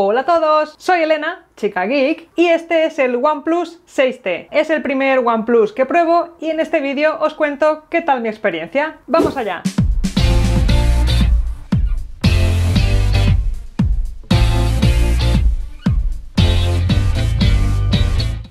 Hola a todos, soy Elena, chica geek, y este es el OnePlus 6T. Es el primer OnePlus que pruebo y en este vídeo os cuento qué tal mi experiencia. ¡Vamos allá!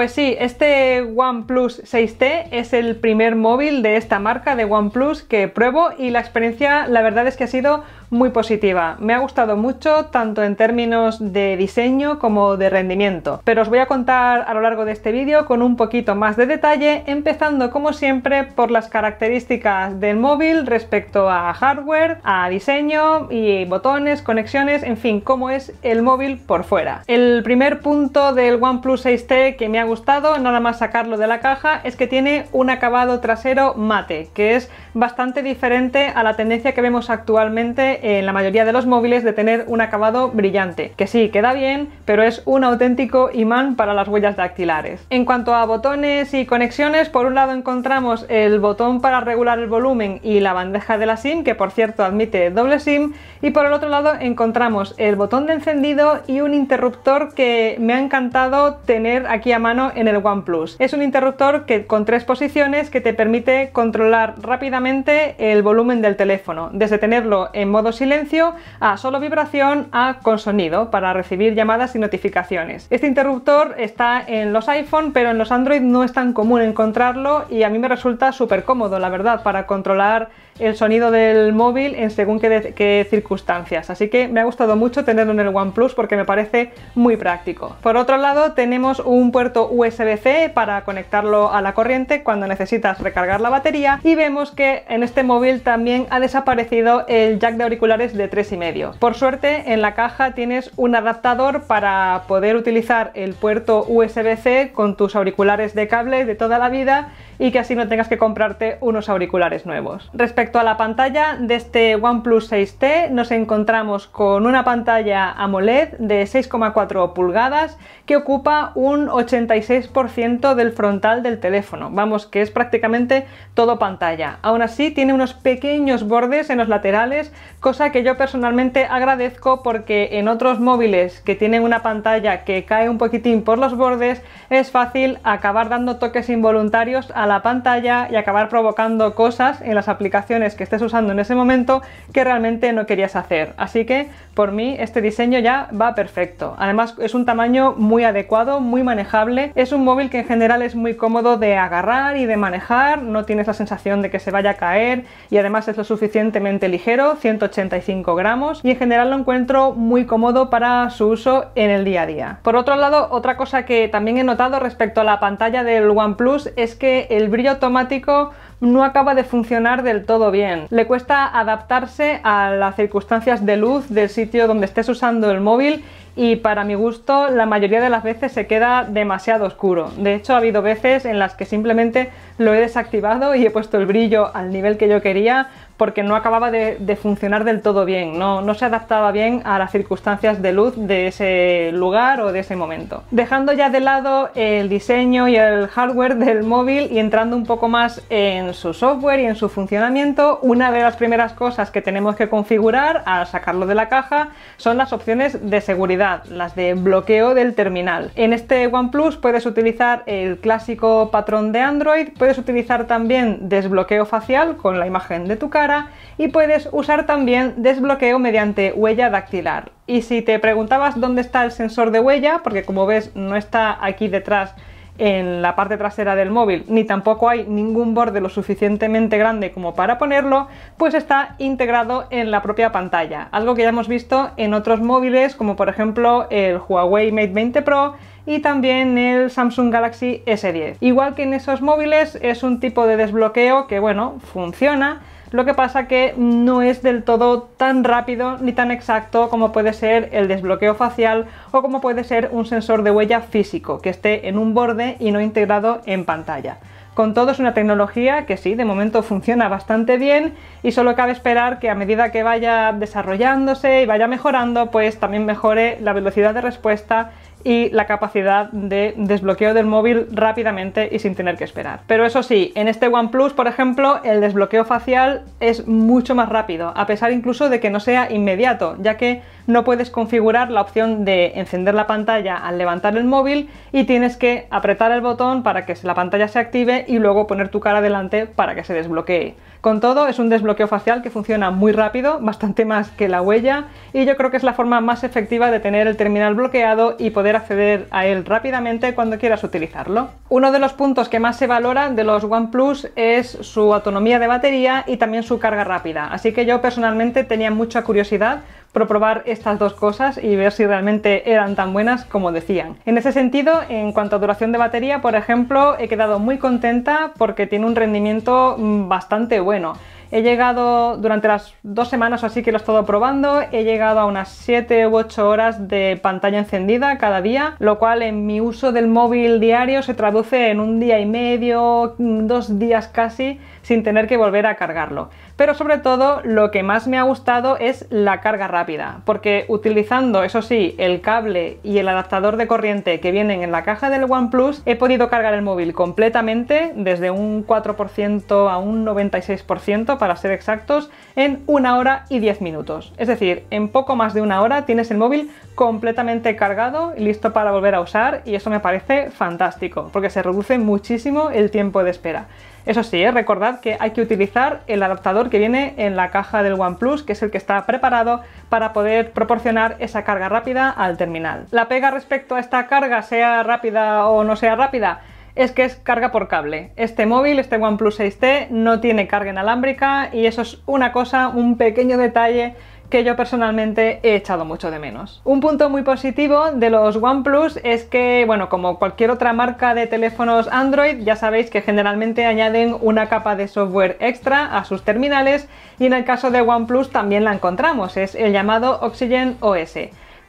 Pues sí, este OnePlus 6T es el primer móvil de esta marca de OnePlus que pruebo y la experiencia la verdad es que ha sido muy positiva. Me ha gustado mucho tanto en términos de diseño como de rendimiento, pero os voy a contar a lo largo de este vídeo con un poquito más de detalle, empezando como siempre por las características del móvil respecto a hardware, a diseño y botones, conexiones, en fin, cómo es el móvil por fuera. El primer punto del OnePlus 6T que me ha gustado, nada más sacarlo de la caja, es que tiene un acabado trasero mate, que es bastante diferente a la tendencia que vemos actualmente en la mayoría de los móviles de tener un acabado brillante, que sí, queda bien, pero es un auténtico imán para las huellas dactilares. En cuanto a botones y conexiones, por un lado encontramos el botón para regular el volumen y la bandeja de la SIM, que por cierto admite doble SIM, y por el otro lado encontramos el botón de encendido y un interruptor que me ha encantado tener aquí a mano en el OnePlus. Es un interruptor que con tres posiciones que te permite controlar rápidamente el volumen del teléfono, desde tenerlo en modo silencio a solo vibración a con sonido para recibir llamadas y notificaciones. Este interruptor está en los iPhone, pero en los Android no es tan común encontrarlo y a mí me resulta súper cómodo, la verdad, para controlar el sonido del móvil en según qué, qué, circunstancias. Así que me ha gustado mucho tenerlo en el OnePlus porque me parece muy práctico. Por otro lado, tenemos un puerto USB-C para conectarlo a la corriente cuando necesitas recargar la batería y vemos que en este móvil también ha desaparecido el jack de auriculares de 3,5. Por suerte en la caja tienes un adaptador para poder utilizar el puerto USB-C con tus auriculares de cable de toda la vida y que así no tengas que comprarte unos auriculares nuevos. Respecto a la pantalla de este OnePlus 6T, nos encontramos con una pantalla AMOLED de 6,4 pulgadas que ocupa un 86% del frontal del teléfono. Vamos, que es prácticamente todo pantalla. Aún así, tiene unos pequeños bordes en los laterales, cosa que yo personalmente agradezco porque en otros móviles que tienen una pantalla que cae un poquitín por los bordes, es fácil acabar dando toques involuntarios a la pantalla y acabar provocando cosas en las aplicaciones que estés usando en ese momento que realmente no querías hacer. Así que por mí este diseño ya va perfecto. Además es un tamaño muy adecuado, muy manejable. Es un móvil que en general es muy cómodo de agarrar y de manejar, no tienes la sensación de que se vaya a caer y además es lo suficientemente ligero, 185 gramos y en general lo encuentro muy cómodo para su uso en el día a día. Por otro lado, otra cosa que también he notado respecto a la pantalla del OnePlus es que el el brillo automático no acaba de funcionar del todo bien. Le cuesta adaptarse a las circunstancias de luz del sitio donde estés usando el móvil y para mi gusto la mayoría de las veces se queda demasiado oscuro. De hecho ha habido veces en las que simplemente lo he desactivado y he puesto el brillo al nivel que yo quería porque no acababa de, funcionar del todo bien, no, no se adaptaba bien a las circunstancias de luz de ese lugar o de ese momento. Dejando ya de lado el diseño y el hardware del móvil y entrando un poco más en su software y en su funcionamiento, una de las primeras cosas que tenemos que configurar al sacarlo de la caja son las opciones de seguridad las de bloqueo del terminal. En este OnePlus puedes utilizar el clásico patrón de Android, puedes utilizar también desbloqueo facial con la imagen de tu cara y puedes usar también desbloqueo mediante huella dactilar. Y si te preguntabas dónde está el sensor de huella, porque como ves no está aquí detrás, en la parte trasera del móvil, ni tampoco hay ningún borde lo suficientemente grande como para ponerlo, pues está integrado en la propia pantalla, algo que ya hemos visto en otros móviles como por ejemplo el Huawei Mate 20 Pro, y también el Samsung Galaxy S10. Igual que en esos móviles es un tipo de desbloqueo que bueno, funciona, lo que pasa que no es del todo tan rápido ni tan exacto como puede ser el desbloqueo facial o como puede ser un sensor de huella físico que esté en un borde y no integrado en pantalla. Con todo es una tecnología que sí, de momento funciona bastante bien y solo cabe esperar que a medida que vaya desarrollándose y vaya mejorando, pues también mejore la velocidad de respuesta y la capacidad de desbloqueo del móvil rápidamente y sin tener que esperar. Pero eso sí, en este OnePlus, por ejemplo, el desbloqueo facial es mucho más rápido, a pesar incluso de que no sea inmediato, ya que no puedes configurar la opción de encender la pantalla al levantar el móvil y tienes que apretar el botón para que la pantalla se active y luego poner tu cara delante para que se desbloquee. Con todo, es un desbloqueo facial que funciona muy rápido, bastante más que la huella, y yo creo que es la forma más efectiva de tener el terminal bloqueado y poder acceder a él rápidamente cuando quieras utilizarlo. Uno de los puntos que más se valora de los OnePlus es su autonomía de batería y también su carga rápida, así que yo personalmente tenía mucha curiosidad por probar estas dos cosas y ver si realmente eran tan buenas como decían. En ese sentido, en cuanto a duración de batería, por ejemplo, he quedado muy contenta porque tiene un rendimiento mm, bastante bueno. He llegado durante las dos semanas o así que lo he estado probando, he llegado a unas 7 u 8 horas de pantalla encendida cada día, lo cual en mi uso del móvil diario se traduce en un día y medio, dos días casi, sin tener que volver a cargarlo. Pero sobre todo lo que más me ha gustado es la carga rápida, porque utilizando, eso sí, el cable y el adaptador de corriente que vienen en la caja del OnePlus, he podido cargar el móvil completamente desde un 4% a un 96% para ser exactos, en una hora y 10 minutos. Es decir, en poco más de una hora tienes el móvil completamente cargado y listo para volver a usar y eso me parece fantástico, porque se reduce muchísimo el tiempo de espera. Eso sí, eh, recordad que hay que utilizar el adaptador que viene en la caja del OnePlus, que es el que está preparado para poder proporcionar esa carga rápida al terminal. La pega respecto a esta carga, sea rápida o no sea rápida, es que es carga por cable. Este móvil, este OnePlus 6T, no tiene carga inalámbrica y eso es una cosa, un pequeño detalle que yo personalmente he echado mucho de menos. Un punto muy positivo de los OnePlus es que, bueno, como cualquier otra marca de teléfonos Android, ya sabéis que generalmente añaden una capa de software extra a sus terminales y en el caso de OnePlus también la encontramos, es el llamado Oxygen OS.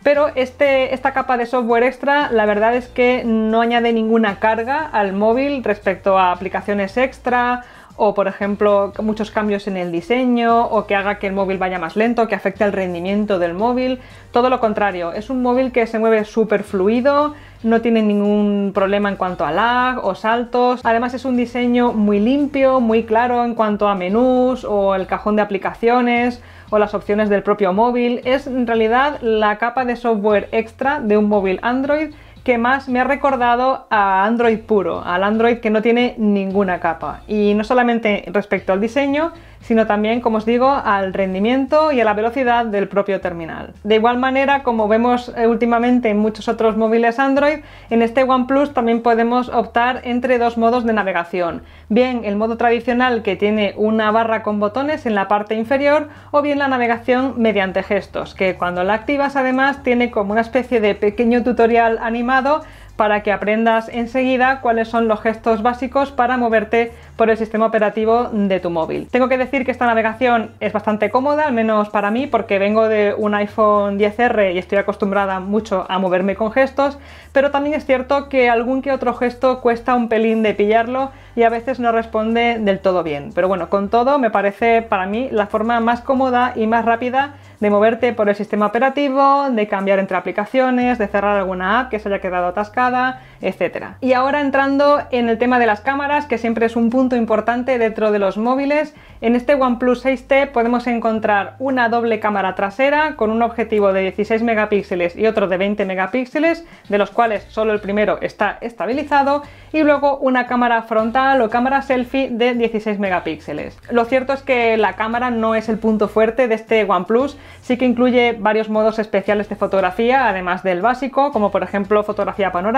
Pero este, esta capa de software extra, la verdad es que no añade ninguna carga al móvil respecto a aplicaciones extra o por ejemplo muchos cambios en el diseño o que haga que el móvil vaya más lento, que afecte el rendimiento del móvil. Todo lo contrario, es un móvil que se mueve súper fluido, no tiene ningún problema en cuanto a lag o saltos. Además es un diseño muy limpio, muy claro en cuanto a menús o el cajón de aplicaciones o las opciones del propio móvil. Es en realidad la capa de software extra de un móvil Android que más me ha recordado a Android puro, al Android que no tiene ninguna capa. Y no solamente respecto al diseño, sino también, como os digo, al rendimiento y a la velocidad del propio terminal. De igual manera, como vemos eh, últimamente en muchos otros móviles Android, en este OnePlus también podemos optar entre dos modos de navegación. Bien el modo tradicional que tiene una barra con botones en la parte inferior o bien la navegación mediante gestos, que cuando la activas además tiene como una especie de pequeño tutorial animado llamado para que aprendas enseguida cuáles son los gestos básicos para moverte por el sistema operativo de tu móvil. Tengo que decir que esta navegación es bastante cómoda, al menos para mí, porque vengo de un iPhone 10R y estoy acostumbrada mucho a moverme con gestos, pero también es cierto que algún que otro gesto cuesta un pelín de pillarlo y a veces no responde del todo bien. Pero bueno, con todo me parece para mí la forma más cómoda y más rápida de moverte por el sistema operativo, de cambiar entre aplicaciones, de cerrar alguna app que se haya quedado atascada, etcétera Y ahora entrando en el tema de las cámaras, que siempre es un punto importante dentro de los móviles, en este OnePlus 6T podemos encontrar una doble cámara trasera con un objetivo de 16 megapíxeles y otro de 20 megapíxeles, de los cuales solo el primero está estabilizado, y luego una cámara frontal o cámara selfie de 16 megapíxeles. Lo cierto es que la cámara no es el punto fuerte de este OnePlus, sí que incluye varios modos especiales de fotografía, además del básico, como por ejemplo fotografía panorámica,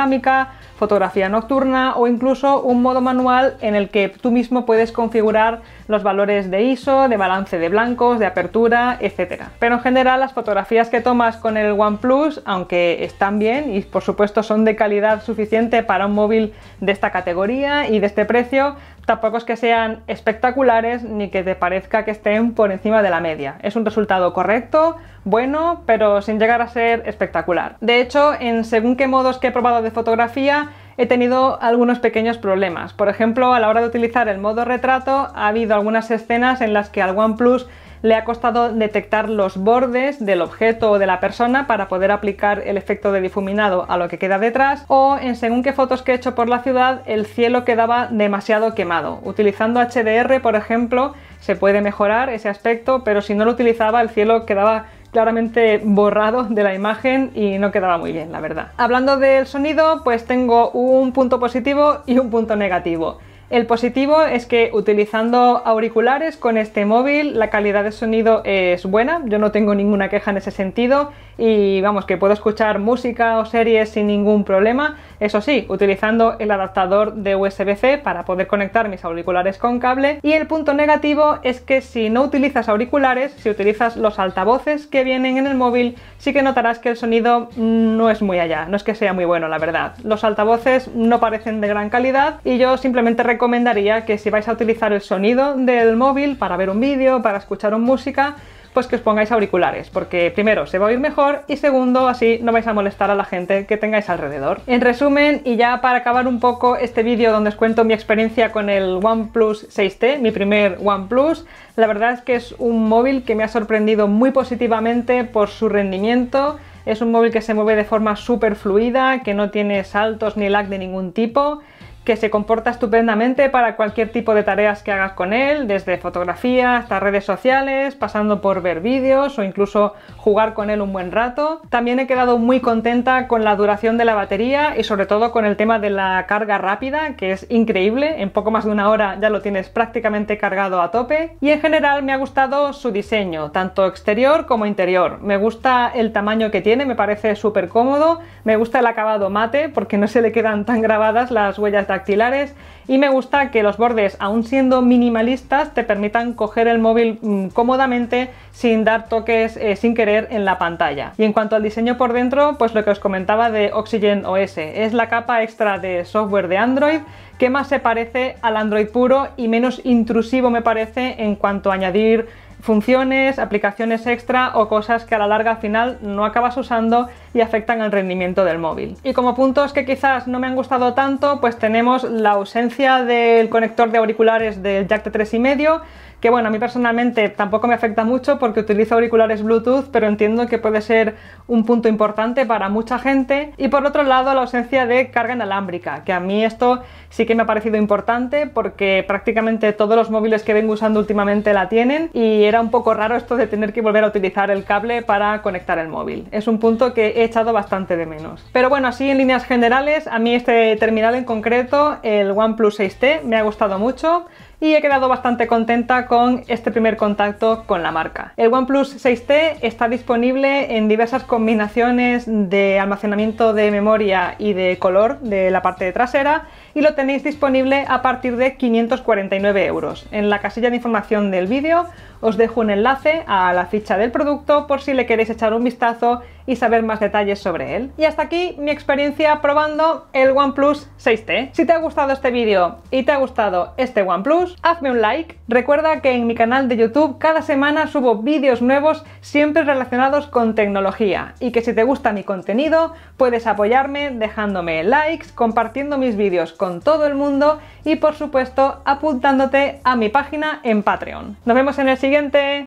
fotografía nocturna o incluso un modo manual en el que tú mismo puedes configurar los valores de ISO, de balance de blancos, de apertura, etc. Pero en general las fotografías que tomas con el OnePlus, aunque están bien y por supuesto son de calidad suficiente para un móvil de esta categoría y de este precio, tampoco es que sean espectaculares ni que te parezca que estén por encima de la media. Es un resultado correcto, bueno, pero sin llegar a ser espectacular. De hecho, en según qué modos que he probado de fotografía, he tenido algunos pequeños problemas. Por ejemplo, a la hora de utilizar el modo retrato ha habido algunas escenas en las que al OnePlus le ha costado detectar los bordes del objeto o de la persona para poder aplicar el efecto de difuminado a lo que queda detrás o en según qué fotos que he hecho por la ciudad el cielo quedaba demasiado quemado. Utilizando HDR, por ejemplo, se puede mejorar ese aspecto, pero si no lo utilizaba el cielo quedaba claramente borrado de la imagen y no quedaba muy bien, la verdad. Hablando del sonido, pues tengo un punto positivo y un punto negativo. El positivo es que utilizando auriculares con este móvil la calidad de sonido es buena, yo no tengo ninguna queja en ese sentido y vamos que puedo escuchar música o series sin ningún problema, eso sí, utilizando el adaptador de USB-C para poder conectar mis auriculares con cable y el punto negativo es que si no utilizas auriculares, si utilizas los altavoces que vienen en el móvil, sí que notarás que el sonido no es muy allá, no es que sea muy bueno la verdad. Los altavoces no parecen de gran calidad y yo simplemente recomendaría que si vais a utilizar el sonido del móvil para ver un vídeo, para escuchar música, pues que os pongáis auriculares, porque primero se va a oír mejor y segundo así no vais a molestar a la gente que tengáis alrededor. En resumen, y ya para acabar un poco este vídeo donde os cuento mi experiencia con el OnePlus 6T, mi primer OnePlus, la verdad es que es un móvil que me ha sorprendido muy positivamente por su rendimiento, es un móvil que se mueve de forma súper fluida, que no tiene saltos ni lag de ningún tipo, que se comporta estupendamente para cualquier tipo de tareas que hagas con él, desde fotografía hasta redes sociales, pasando por ver vídeos o incluso jugar con él un buen rato. También he quedado muy contenta con la duración de la batería y sobre todo con el tema de la carga rápida, que es increíble, en poco más de una hora ya lo tienes prácticamente cargado a tope. Y en general me ha gustado su diseño, tanto exterior como interior. Me gusta el tamaño que tiene, me parece súper cómodo, me gusta el acabado mate porque no se le quedan tan grabadas las huellas de dactilares y me gusta que los bordes, aún siendo minimalistas, te permitan coger el móvil mm, cómodamente sin dar toques eh, sin querer en la pantalla. Y en cuanto al diseño por dentro, pues lo que os comentaba de Oxygen OS, es la capa extra de software de Android que más se parece al Android puro y menos intrusivo me parece en cuanto a añadir funciones, aplicaciones extra o cosas que a la larga al final no acabas usando y afectan al rendimiento del móvil. Y como puntos que quizás no me han gustado tanto, pues tenemos la ausencia del conector de auriculares del jack de 3,5 que bueno, a mí personalmente tampoco me afecta mucho porque utilizo auriculares Bluetooth, pero entiendo que puede ser un punto importante para mucha gente. Y por otro lado, la ausencia de carga inalámbrica, que a mí esto sí que me ha parecido importante porque prácticamente todos los móviles que vengo usando últimamente la tienen y era un poco raro esto de tener que volver a utilizar el cable para conectar el móvil. Es un punto que he echado bastante de menos. Pero bueno, así en líneas generales, a mí este terminal en concreto, el OnePlus 6T, me ha gustado mucho y he quedado bastante contenta con este primer contacto con la marca. El OnePlus 6T está disponible en diversas combinaciones de almacenamiento de memoria y de color de la parte trasera y lo tenéis disponible a partir de 549 euros. En la casilla de información del vídeo os dejo un enlace a la ficha del producto por si le queréis echar un vistazo y saber más detalles sobre él. Y hasta aquí mi experiencia probando el OnePlus 6T. Si te ha gustado este vídeo y te ha gustado este OnePlus, hazme un like. Recuerda que en mi canal de YouTube cada semana subo vídeos nuevos siempre relacionados con tecnología y que si te gusta mi contenido puedes apoyarme dejándome likes, compartiendo mis vídeos con todo el mundo y por supuesto apuntándote a mi página en Patreon. Nos vemos en el siguiente.